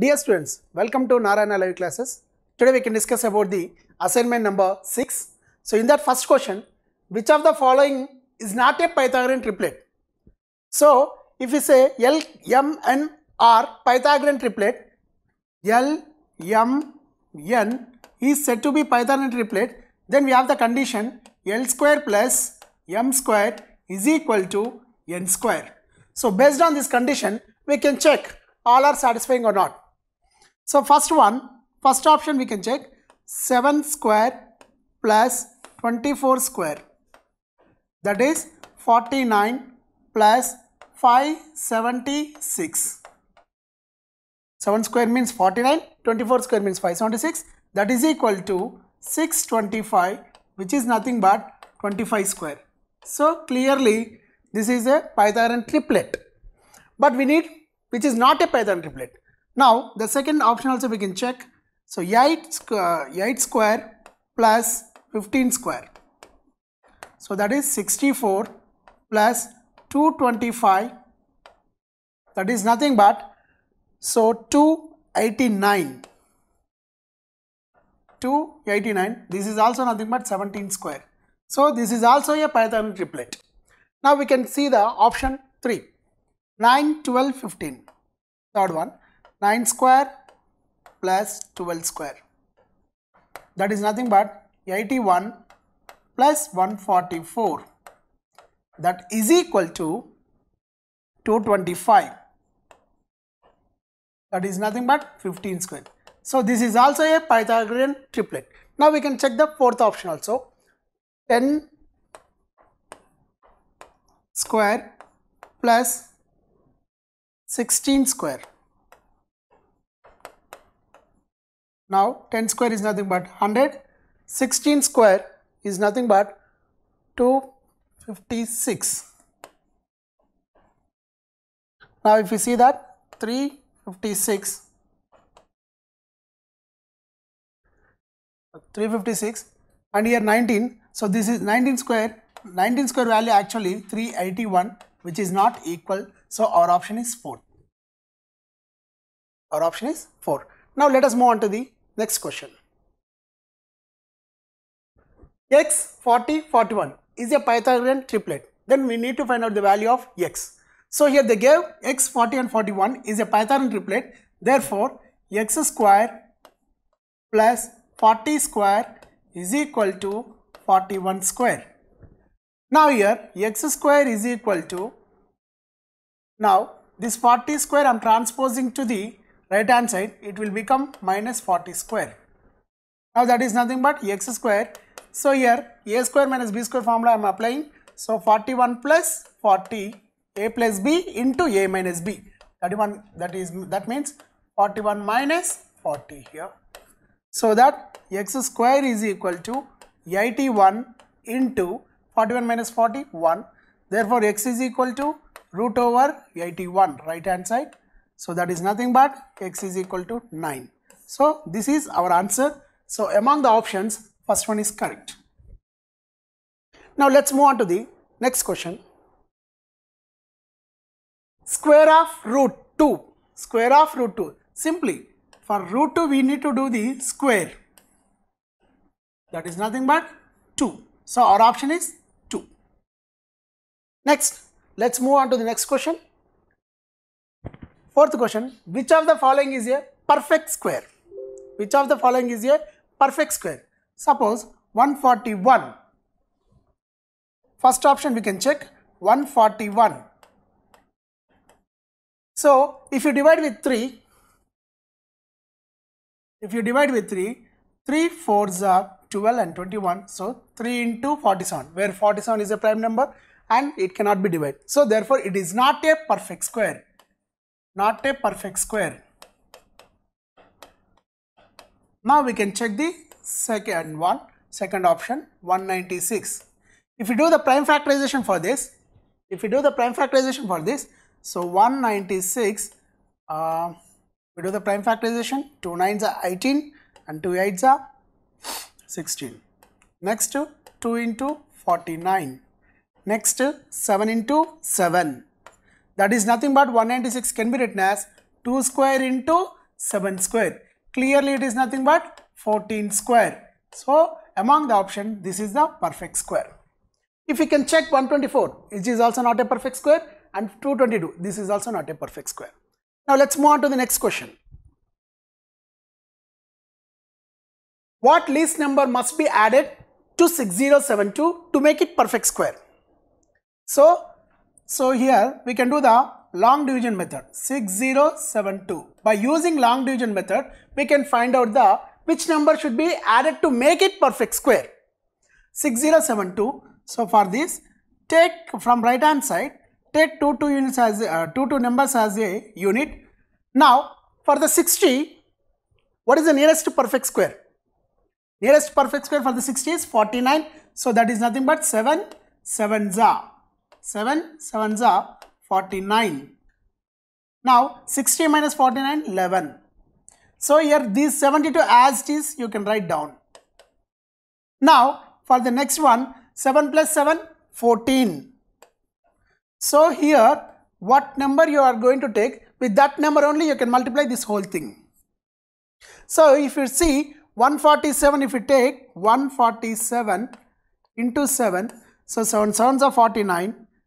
Dear students, welcome to Narayana Live Classes. Today we can discuss about the assignment number 6. So in that first question, which of the following is not a Pythagorean triplet? So if we say L, M, N are Pythagorean triplet, L, M, N is said to be Pythagorean triplet, then we have the condition L square plus M square is equal to N square. So based on this condition, we can check all are satisfying or not. So first one, first option we can check 7 square plus 24 square that is 49 plus 576. 7 square means 49, 24 square means 576 that is equal to 625 which is nothing but 25 square. So clearly this is a Pythagorean triplet but we need which is not a Pythagorean triplet now the second option also we can check. So 8 square, 8 square plus 15 square. So that is 64 plus 225 that is nothing but so 289 289 this is also nothing but 17 square. So this is also a Python triplet. Now we can see the option 3 9 12 15 third one 9 square plus 12 square. That is nothing but 81 plus 144 that is equal to 225 that is nothing but 15 square. So this is also a Pythagorean triplet. Now we can check the fourth option also 10 square plus 16 square Now 10 square is nothing but 100. 16 square is nothing but 256. Now if you see that 356 356 and here 19 so this is 19 square 19 square value actually 381 which is not equal so our option is 4 our option is 4 now let us move on to the Next question. x 40 41 is a Pythagorean triplet. Then we need to find out the value of x. So here they gave x 40 and 41 is a Pythagorean triplet. Therefore, x square plus 40 square is equal to 41 square. Now here x square is equal to now this 40 square I am transposing to the right hand side, it will become minus 40 square. Now that is nothing but x square. So here a square minus b square formula I am applying. So 41 plus 40 a plus b into a minus b. 31 that is that means 41 minus 40 here. So that x square is equal to 81 into 41 minus minus forty one. Therefore x is equal to root over 81 right hand side so, that is nothing but x is equal to 9. So, this is our answer. So, among the options, first one is correct. Now, let us move on to the next question. Square of root 2, square of root 2. Simply, for root 2 we need to do the square. That is nothing but 2. So, our option is 2. Next, let us move on to the next question. Fourth question, which of the following is a perfect square? Which of the following is a perfect square? Suppose 141. First option we can check 141. So, if you divide with 3, if you divide with 3, 3 4s are 12 and 21. So, 3 into 47 where 47 is a prime number and it cannot be divided. So, therefore, it is not a perfect square not a perfect square. Now we can check the second one, second option 196. If we do the prime factorization for this, if we do the prime factorization for this, so 196, uh, we do the prime factorization, 2 9s are 18 and 2 8s are 16. Next 2 into 49. Next 7 into 7. That is nothing but 196 can be written as 2 square into 7 square. Clearly it is nothing but 14 square. So among the option this is the perfect square. If we can check 124 which is also not a perfect square and 222 this is also not a perfect square. Now let's move on to the next question. What least number must be added to 6072 to make it perfect square? So so here we can do the long division method 6072. By using long division method, we can find out the which number should be added to make it perfect square. 6072. So for this, take from right hand side, take 2 2 units as uh, 2 2 numbers as a unit. Now for the 60, what is the nearest perfect square? Nearest perfect square for the 60 is 49. So that is nothing but 7 7 za. 7 7 are 49. Now 60 minus 49 11. So here these 72 as it is you can write down. Now for the next one 7 plus 7 14. So here what number you are going to take with that number only you can multiply this whole thing. So if you see 147 if you take 147 into 7 so 7 sevens are 49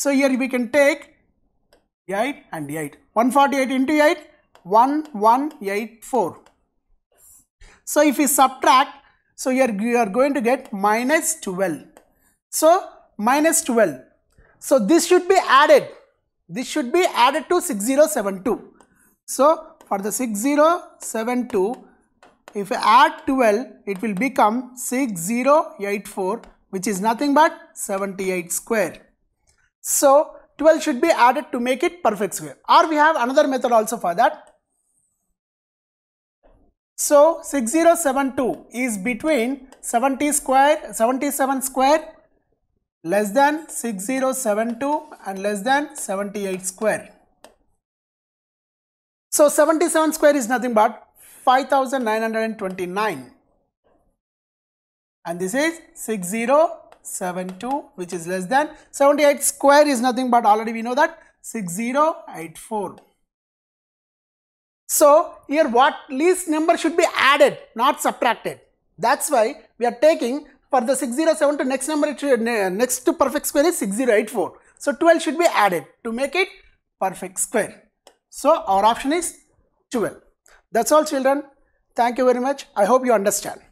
So here we can take 8 and 8. 148 into 8, 1184. So if we subtract, so here you are going to get minus 12. So minus 12. So this should be added. This should be added to 6072. So for the 6072, if you add 12, it will become 6084 which is nothing but 78 square. So 12 should be added to make it perfect square or we have another method also for that. So 6072 is between 70 square 77 square less than 6072 and less than 78 square. So 77 square is nothing but 5929 and this is 60 72 which is less than 78 square is nothing but already we know that 6084. So here what least number should be added not subtracted. That's why we are taking for the 607 to next number should, next to perfect square is 6084. So 12 should be added to make it perfect square. So our option is 12. That's all children. Thank you very much. I hope you understand.